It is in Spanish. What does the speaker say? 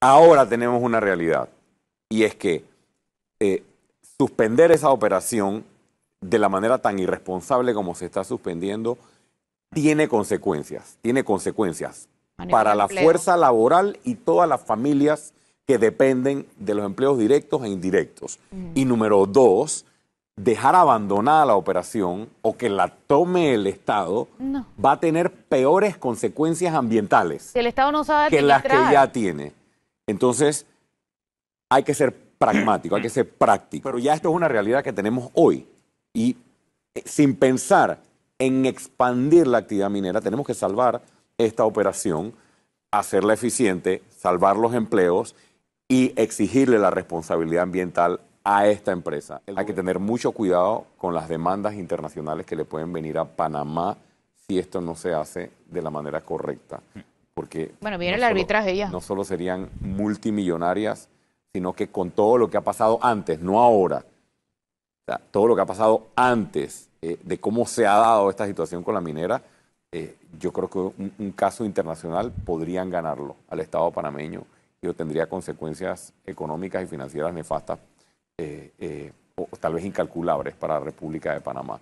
Ahora tenemos una realidad y es que eh, suspender esa operación de la manera tan irresponsable como se está suspendiendo tiene consecuencias, tiene consecuencias para la fuerza laboral y todas las familias que dependen de los empleos directos e indirectos. Y número dos, dejar abandonada la operación o que la tome el Estado va a tener peores consecuencias ambientales que las que ya tiene. Entonces, hay que ser pragmático, hay que ser práctico. Pero ya esto es una realidad que tenemos hoy. Y eh, sin pensar en expandir la actividad minera, tenemos que salvar esta operación, hacerla eficiente, salvar los empleos y exigirle la responsabilidad ambiental a esta empresa. hay que tener mucho cuidado con las demandas internacionales que le pueden venir a Panamá si esto no se hace de la manera correcta porque... Bueno, viene no el solo, arbitraje No solo serían multimillonarias, sino que con todo lo que ha pasado antes, no ahora, todo lo que ha pasado antes eh, de cómo se ha dado esta situación con la minera, eh, yo creo que un, caso internacional podrían ganarlo al Estado panameño y tendría consecuencias económicas y financieras nefastas, eh, o tal vez incalculables para la República de Panamá.